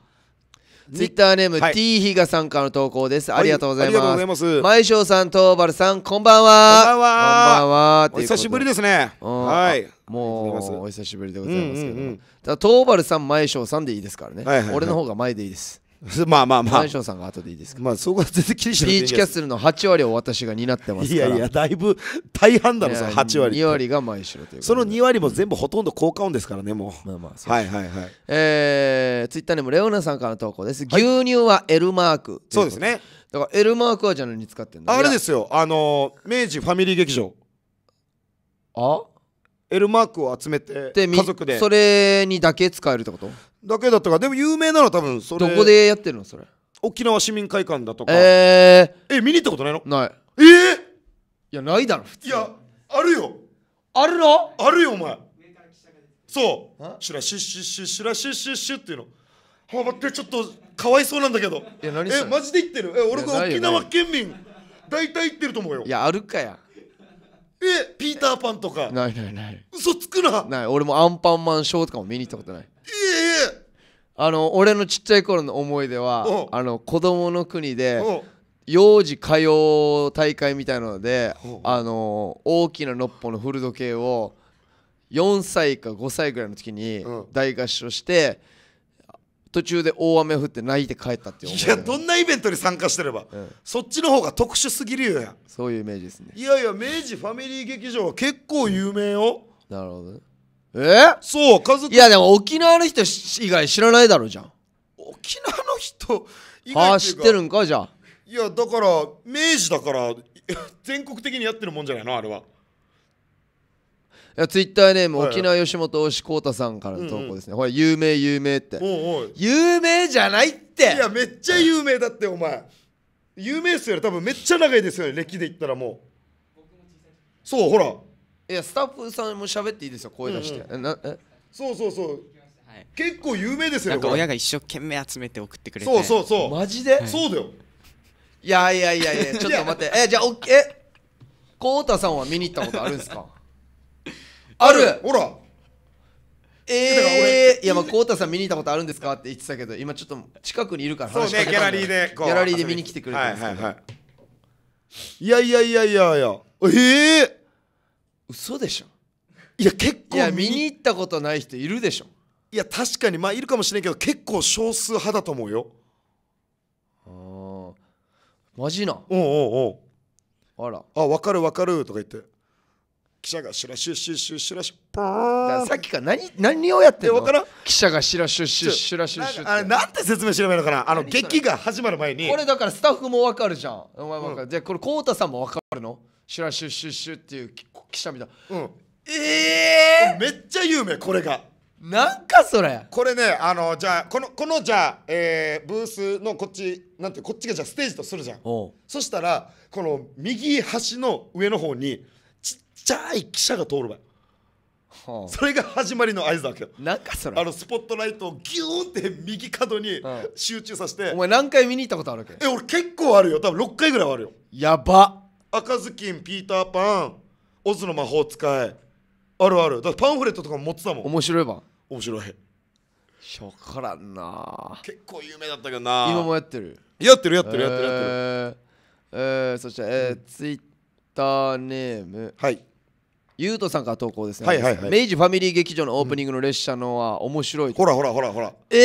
ツイッターネーム、T ヒガさんからの投稿です、はい、ありがとうございます前翔さんばるさんこんばんはこんばんはお久しぶりですねはいもうお久しぶりでございますけど、うんうんうん、だ東原さん前翔さんでいいですからね、はいはいはい、俺の方が前でいいです まあまあまあ前翔さんが後でいいですからまあそこは全然気にしないビーチキャッスルの8割を私が担ってますからいやいやだいぶ大半だろ8割2割が前翔というその2割も全部ほとんど効果音ですからねもうまあまあはいはいはいえー、ツイッターにもレオナさんからの投稿です、はい、牛乳は L マークそうですねだから L マークはじゃあ何に使ってんだあれですよあのー、明治ファミリー劇場あ L マークを集めて家族でそれにだけ使えるってことだけだったかでも有名なの多分それどこでやってるのそれ沖縄市民会館だとかえー、え見に行ったことないのないえー、いやないだろ普通いやあるよあるのあるよお前そうシュラシュシュシュシュラシュシュシュっていうのは待ってちょっとかわいそうなんだけどえマジで言ってるえ俺が沖縄県民大体言ってると思うよいやあるかやえピーターパンとかないないない嘘つくなない俺もアンパンマンショーとかも見に行ったことないええあの俺のちっちゃい頃の思い出はあの子供の国で幼児歌謡大会みたいなのであの大きなノッポの古時計を4歳か5歳ぐらいの時に大合唱して、途中で大雨降って泣いて帰ったってういやどんなイベントに参加してれば、うん、そっちの方が特殊すぎるよやそういうイメージですねいやいや明治ファミリー劇場は結構有名よ、うん、なるほどえそう家族いやでも沖縄の人以外知らないだろじゃん沖縄の人以外知ってるんかじゃあいやだから明治だから 全国的にやってるもんじゃないのあれはやツイッターネーム、はいはい、沖縄吉本推し浩太さんからの投稿ですね、うんうん、ほら有名有名って有名じゃないっていやめっちゃ有名だってお前有名っすよ多分めっちゃ長いですよね歴で言ったらもうそうほらいやスタッフさんも喋っていいですよ声出して、うんうん、そうそうそう結構有名ですよねなんか親が一生懸命集めて送ってくれてそうそうそうマジで、はい、そうだよいやいやいやいやちょっと待ってえじゃあおえこうさんは見に行ったことあるんですかあるほらええー、いやまあ浩太さん見に行ったことあるんですかって言ってたけど今ちょっと近くにいるからそうねギャラリーでギャラリーで見に来てくれて。んですけど、はいはいはい、いやいやいやいやいやええー、嘘でしょいや結構いや見に行ったことない人いるでしょいや確かにまあいるかもしれんけど結構少数派だと思うよああマジなおうおうおうあらあ分かる分かるとか言って記者がしュラシュシュシュシュラシュポさっきから何何をやってんの記者がしュラシュシュシュラシュシュあれなんて説明しればいいのかなあの劇が始まる前にこれだからスタッフもわかるじゃんお前わかる、うん、これコウタさんもわかるのしュラシュシュシュっていう記者みたいな、うん、ええー、めっちゃ有名これがなんかそれこれねあのじゃあこのこのじゃあ、えー、ブースのこっちなんてこっちがじゃあステージとするじゃんそしたらこの右端の上の方にちゃい汽車が通る場合はあ、それが始まりの合図だわけよなんかそれあのスポットライトをギューンって右角に集中させて、お前何回見に行ったことあるわけえ俺結構あるよ多分6回ぐらいはあるよやば赤ずきんピーターパンオズの魔法使いあるあるだパンフレットとか持ってたもん面白いわ面白いしょからんな結構有名だったけどな今もやってるやってるやってるやってるやってるえーえーそして、えーツイッターネームはいゆうとさんから投稿ですね、はいはいはい、明治ファミリー劇場のオープニングの列車のは面白い、ほらほらほらほらえ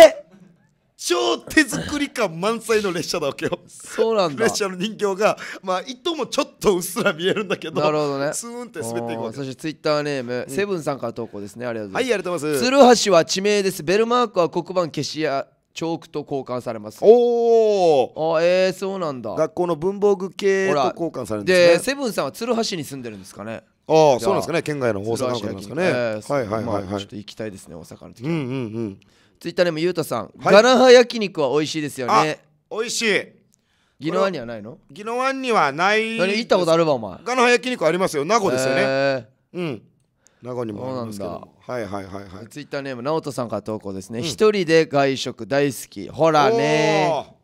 えー、超手作り感満載の列車だわけよそうなんだ列車の人形がまあ糸もちょっとうっすら見えるんだけどなるほどねスーンって滑っていくわけそしてツイッターネーム、うん、セブンさんから投稿ですねありがとうございますはいありがとうございます鶴橋は地名ですベルマークは黒板消しやチョークと交換されますおおあえー、そうなんだ学校の文房具系と交換されるんですねでセブンさんは鶴橋に住んでるんですかねああそうなんですかね県外の大阪の方ですかね、えー、はいはいはい、はい、ちょっと行きたいですね大阪の時うんうんうん、ツイッターでもゆうたさん、はい、ガラハ焼肉は美味しいですよね美味しいギノワンにはないのギノワンにはない何行ったことあるわお前ガラハ焼肉ありますよ名護ですよね、えー、うん名護にもありますけどはいはいはいはいツイッターネーム直人さんから投稿ですね一、うん、人で外食大好きほらね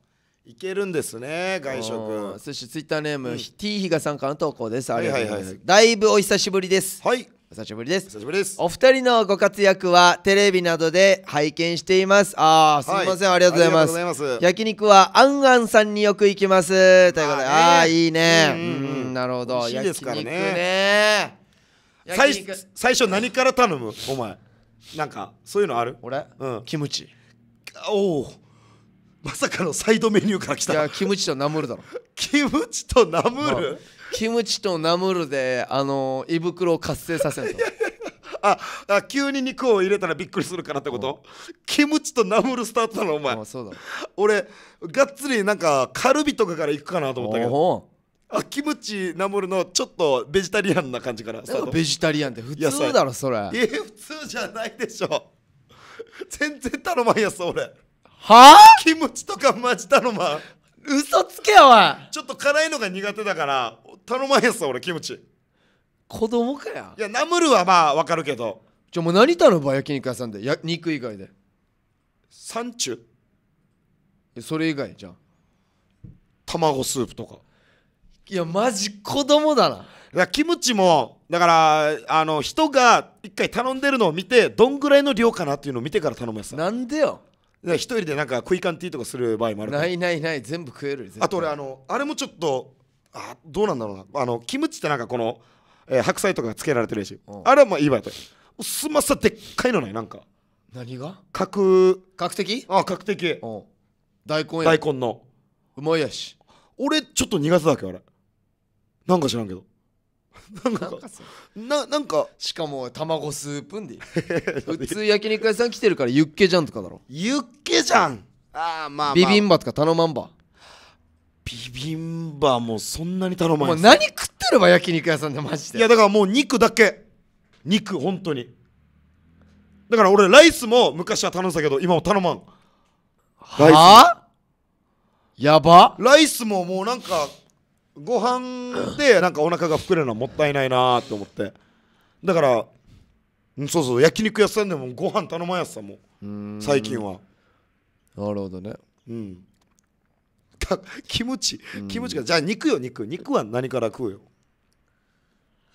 いけるんですね外食そしてツイッターネーム、うん、T 比がさんからの投稿ですありがとうございます、はいはいはい、だいぶお久しぶりですはいお久しぶりです久しぶりですお二人のご活躍はテレビなどで拝見していますああすみません、はい、ありがとうございますいます焼肉はあんあんさんによく行きますということでああいいねうん、うん、なるほどいいですからねね最最初何から頼むお前なんかそういうのある俺、うん、キムチおおまさかのサイドメニューから来たいやキムチとナムルだろキムチとナムル、まあ、キムチとナムルであの胃袋を活性させるああ急に肉を入れたらびっくりするからってこと、うん、キムチとナムルスタートなのお前、俺がっつりなんかカルビとかからいくかなと思ったけどあキムチナムルのちょっとベジタリアンな感じからベジタリアンって普通だろそれえ普通じゃないでしょ全然頼まんやつ俺はあキムチとかマジ頼まん嘘つけよおちょっと辛いのが苦手だから頼まへんさ俺キムチ子供かやいやナムルはまあわかるけどじゃもう何頼むわ焼肉屋さんでや肉以外でサンチュそれ以外じゃん卵スープとかいやマジ子供だなだキムチもだからあの人が一回頼んでるのを見てどんぐらいの量かなっていうのを見てから頼むやつなんでよ一人でなんか食いカんティーとかする場合もあるないないない全部食えるあと俺あのあれもちょっとあどうなんだろうなあのキムチってなんかこの、えー、白菜とかつけられてるし、うん、あれはまあいいわと薄まさでっかいのないなんか何が角角的あ角的大根大根のうまいやし俺ちょっと苦手だっけあれなんか知らんけどなんかななんかしかも卵スープ んで普通焼肉屋さん来てるからユッケじゃんとかだろユッケじゃんああまあ、ビビンバとか頼まんばビビンバもそんなに頼まない何食ってれば焼肉屋さんでマジでいやだからもう肉だけ肉本当にだから俺ライスも昔は頼んだけど今も頼まんはあやばライスももうなんかご飯で なんかお腹が膨れるのはもったいないなって思ってだからそうそう焼肉屋さんでもご飯頼まんやつさも最近はなるほどねうんキムチキムチがじゃあ肉よ肉肉は何から食うよ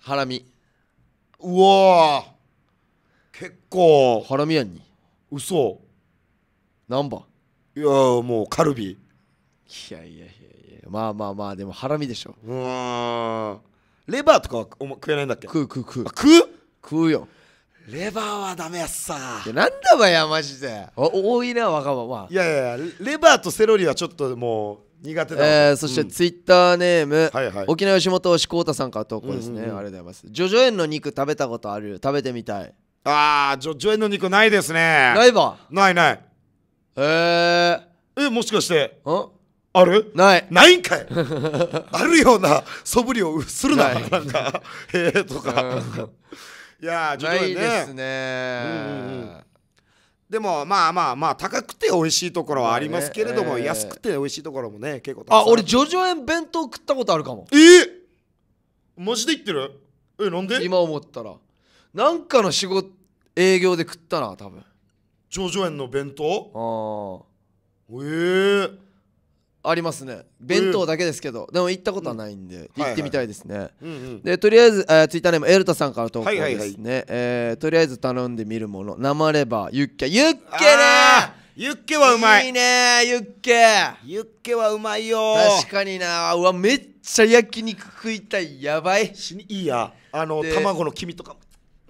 ハラミうわ結構ハラミやんに嘘ナンバいやもうカルビいやいやいやいやまあまあまあでもハラミでしょうーんレバーとかはお食えないんだっけ食う食う食う食う食うよレバーはダメやっさいやなんだわやマジでお多いなわがままいやいやいやレバーとセロリはちょっともう苦手だえー、そしてツイッターネーム、はいはい沖縄吉本志功太さんから投稿ですね、うんうんうんありがとうございますジョジョンの肉食べたことある食べてみたいああジョジョエの肉ないですねないばないないええもしかしてんあるないないんかい あるような素振りをするななんか「へえ」とか、いやちょっとねですね、うんうんうんでもまあまあまあ高くて美味しいところはありますけれども、安くて美味しいところもね結構あ俺ジョジョ園弁当食ったことあるかもえー、マジで言ってるえなんで今思ったらなんかの仕事営業で食ったな多分ジョジョ園の弁当ああええーありますね弁当だけですけど、でも行ったことはないんで、行ってみたいですね、でとりあえず、えー、ツイッターネームエルタさんから投稿ですね、えとりあえず頼んでみるもの生レバーユッケユッケねユッケはうまいいいねユッケユッケはうまいよ確かになうわめっちゃ焼肉食いたいやばいいいやあの卵の黄身とかも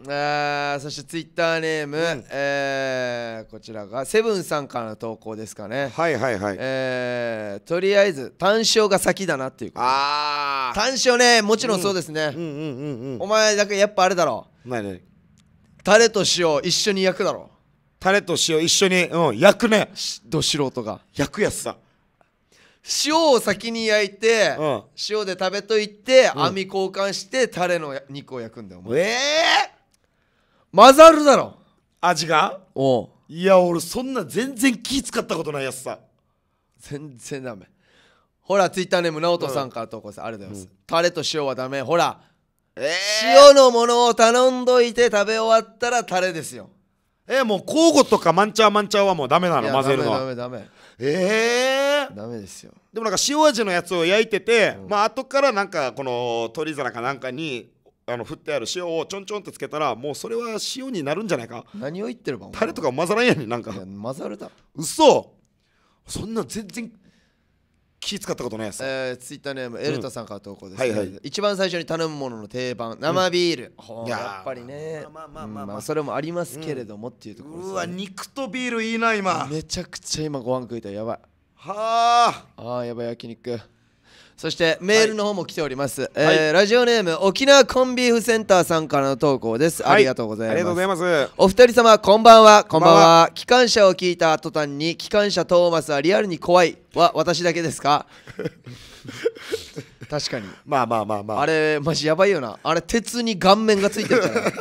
あそしてツイッターネーム、うん、えー、こちらがセブンさんからの投稿ですかねはいはいはい、えー、とりあえず単勝が先だなっていうああ単勝ねもちろんそうですね、うん、うんうんうん、うん、お前だけやっぱあれだろ何タレと塩一緒に焼くだろタレと塩一緒に、うん、焼くねど素人が焼くやつさ塩を先に焼いて、うん、塩で食べといて、網交換してタレの肉を焼くんだよええー混ざるだろ味がおいや俺そんな全然気使ったことないやつさ全然ダメほらツイッターネーム直人さんから投稿さ、ありがとうございます、タレと塩はダメほら、えー、塩のものを頼んどいて食べ終わったらタレですよえー、もう交互とかマンチャーマンチャーはもうダメなの混ぜるのダメダメダメええー、ダメですよでもなんか塩味のやつを焼いてて、うん、まあ後からなんかこの鶏皿かなんかにあの振ってある塩をちょんちょんとつけたらもうそれは塩になるんじゃないか何を言ってるばタレとか混ざらんやねなんか混ざるだ嘘そんな全然気使ったことないですえー、ツイッターネームエルタさんから投稿です、ねうんはいはい、一番最初に頼むものの定番生ビール、うん、やっぱりねまあまあまあ、まあ、それもありますけれども、うん、っていうところ、ね、うわ肉とビールいいな今めちゃくちゃ今ご飯食いたやばいはああやばい焼肉そしてメールの方も来ております、はい、えーラジオネーム沖縄コンビーフセンターさんからの投稿です、はい、ありがとうございますありがとうございますお二人様こんばんはこんばんは機関車を聞いた途端に機関車トーマスはリアルに怖いは私だけですか 確かにまあまあまあまああれマジやばいよなあれ鉄に顔面がついてるから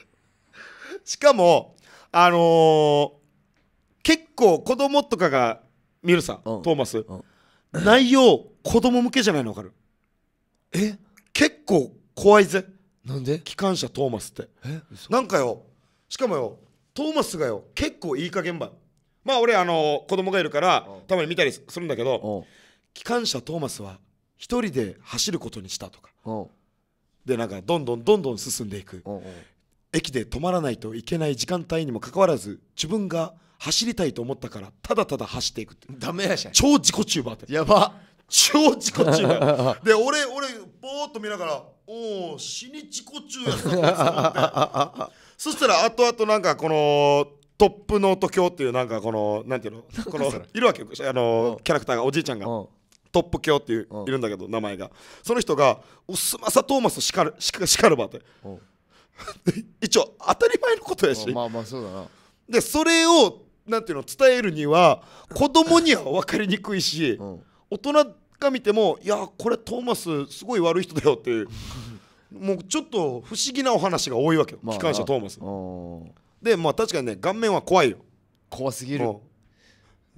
しかもあのー、結構子供とかが見るさ、うん、トーマス、うん内容子供向けじゃないの分かるえ結構怖いぜなんで機関車トーマスってえなんかよしかもよトーマスがよ結構いい加減ばまあ俺あの子供がいるからたまに見たりするんだけど機関車トーマスは一人で走ることにしたとかでなんかどんどんどんどん進んでいく駅で止まらないといけない時間帯にもかかわらず自分が走りたいと思ったからただただ走っていくってダメやしん超自己中バーってやば超自己中 で俺俺ぼーっと見ながらおお死に自己中やった そしたら後々なんかこのトップノート教っていうなんかこのなんていうのこのいるわけあのキャラクターがおじいちゃんがトップ教っていういるんだけど名前がその人が「おすまさトーマスしかるしかるば」って 一応当たり前のことやしまあまあそうだなでそれをなんていうの伝えるには子供には分かりにくいし、うん、大人が見てもいやこれトーマスすごい悪い人だよっていうもうちょっと不思議なお話が多いわけよ、まあ、機関車トーマスでまあ確かにね顔面は怖いよ怖すぎる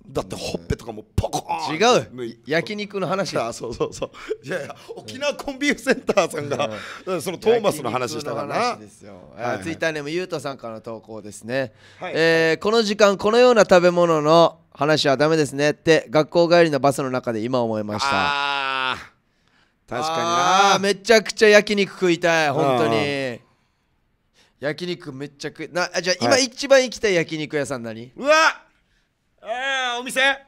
だってほっぺとかもポコーン違う焼肉の話だそうそうそういやいや沖縄コンビーフセンターさんが、うん、そのトーマスの話したからな、ツイッターネームゆうとさんからの投稿ですね、はい、えー、この時間このような食べ物の話はダメですねって学校帰りのバスの中で今思いました確かになめちゃくちゃ焼肉食いたい本当に焼肉めっちゃ食いなじゃあ今一番行きたい焼肉屋さん何うわっああお店あ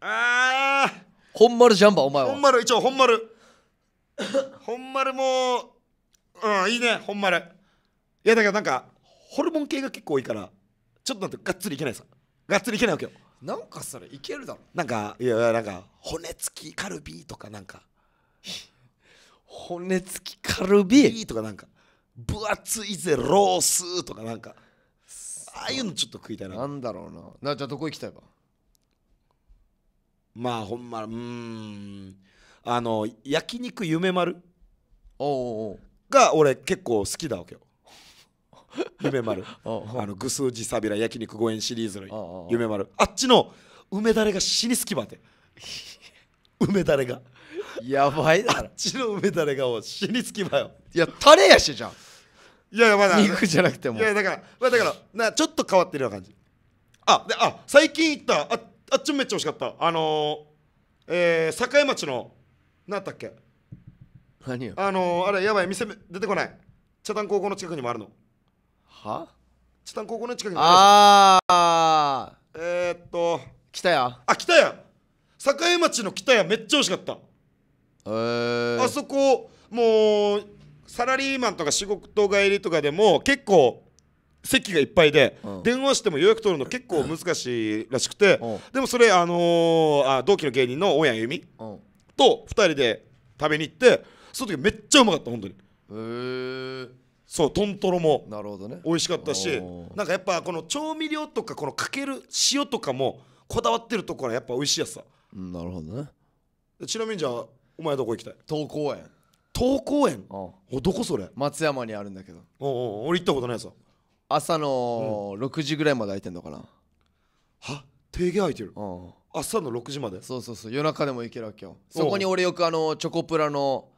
あ本丸ジャンバーお前は本丸一応本丸本丸もうんいいね本丸いやだかなんかホルモン系が結構多いからちょっと待ってがっつりいけないさがっつりいけないわけよなんかそれいけるだろなんかいやなんか骨付きカルビとかなんか骨付きカルビとかなんか分厚いぜロースとかなんかああいうのちょっと食いたいななんだろうななじゃあどこ行きたいかまあほんまうんあの焼肉夢丸おうおうが俺結構好きだわけよ 夢丸あのぐすうじさびら焼肉5円シリーズの夢丸あっちの梅だれが死に好きばで 梅だれがやばいだろあっちの梅だれが死に好きばよいやタレやしじゃんいやいやまだ肉じゃなくてもいやだからまあだからなちょっと変わってるような感じあであ最近行ったああっちもめっちゃ美味しかったあのー、えー、栄町の何だっけ何よあのー、あれやばい店出てこない茶炭高校の近くにもあるのは茶炭高校の近くにもあるあえー、っと北谷あ北谷栄町の北谷めっちゃ美味しかったえー、あそこもうサラリーマンとか仕事帰りとかでも結構席がいっぱいで、うん、電話しても予約取るの結構難しいらしくて、うん、でもそれ、あのー、あ同期の芸人の大谷由美と2人で食べに行ってその時めっちゃうまかった本当にへえそう豚トロも美味しかったしな、んかやっぱこの調味料とかこのかける塩とかもこだわってるところはやっぱ美味しいやつさなるほどねちなみにじゃあお前どこ行きたい東公園東公園おどこそれ松山にあるんだけどおお俺行ったことないぞ朝の6時ぐらいまで空いてんのかな、は定義空いてる朝の6時までそうそうそう夜中でも行けるわけよそこに俺よくあのチョコプラの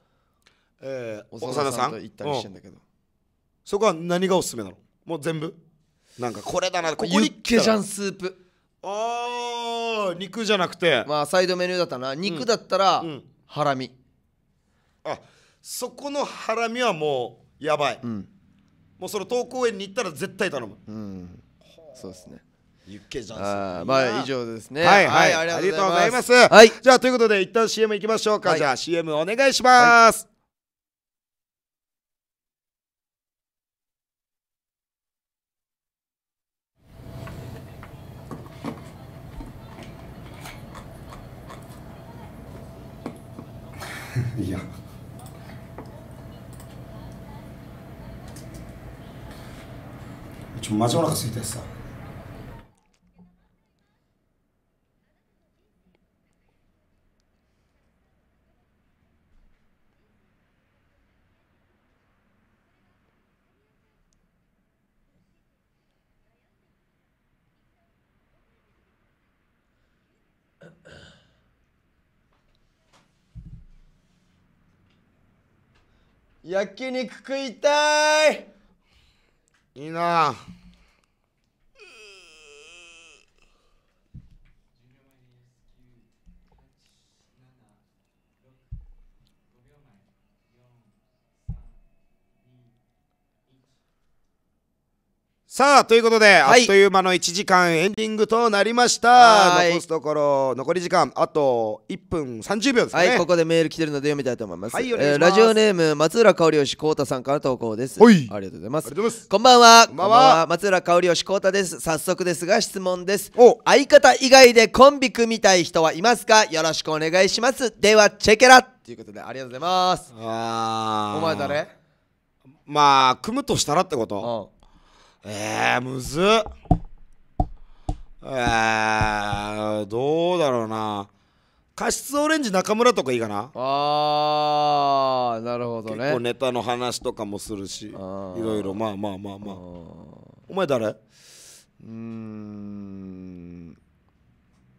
えー、長田さんと行ったりしてんだけどそこは何がおすすめなのもう全部なんかこれだなここユッケジャンスープああ肉じゃなくてまあサイドメニューだったな肉だったら、ハラミあそこのハラミはもうやばい、うん、もうその東公園に行ったら絶対頼む、うん、そうですねユッケじゃんあまあ以上ですねはいはい、はい、ありがとうございますはいじゃあということで一旦 CM いきましょうか、はい、じゃあ CM お願いします、はいマジお腹空いてさ焼肉食いたいいいなさあということで、はい、あっという間の1時間エンディングとなりました残すところ残り時間あと1分30秒ですねはいここでメール来てるので読みたいと思いますはい、えラジオネーム松浦香し吉う太さんから投稿ですありがとうございますこんばんはこんばんは松浦香織吉浩太です早速ですが質問です相方以外でコンビ組みたい人はいますかよろしくお願いしますではチェケラということでありがとうございますああお前誰まあ組むとしたらってこと、うんえー、むずっ。えー、どうだろうな。過失オレンジ中村とかいいかなあーなるほどね結構ネタの話とかもするしいろいろまあまあまあまあお前誰うーん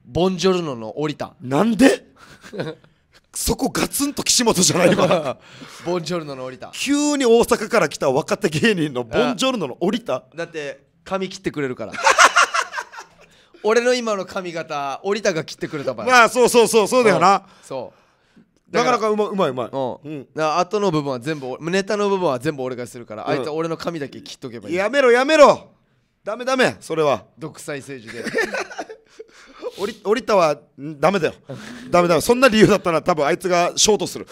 ボンジョルノの降りたなんでそこガツンと岸本じゃない ボンジョルノの降りた急に大阪から来た若手芸人のボンジョルノの降りただって髪切ってくれるから 俺の今の髪型降りたが切ってくれた場合まあそうそうそうそうだよな、うん、そうなかなかうまいうまいうまい、うんうん、あ、後の部分は全部ネタの部分は全部俺がするから、うん、あいつは俺の髪だけ切っとけばいいやめろやめろダメダメそれは独裁政治で 降り降りたはダメだよダメだよそんな理由だったら多分あいつがショートする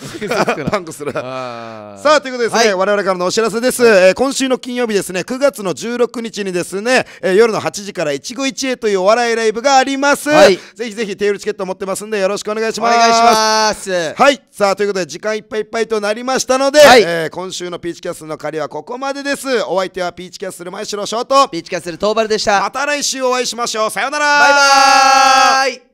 パンクするさあということでですね、はい、我々からのお知らせです、えー、今週の金曜日ですね9月の16日にですね、えー、夜の8時から一期一会というお笑いライブがあります、はい、ぜひぜひテールチケット持ってますんでよろしくお願いしますお願いしますはいさあということで時間いっぱいいっぱいとなりましたので、はい、えー、今週のピーチキャスルの借りはここまでですお相手はピーチキャスル前城ーとピーチキャスル東原でしたまた来週お会いしましょうさようならバイバイさい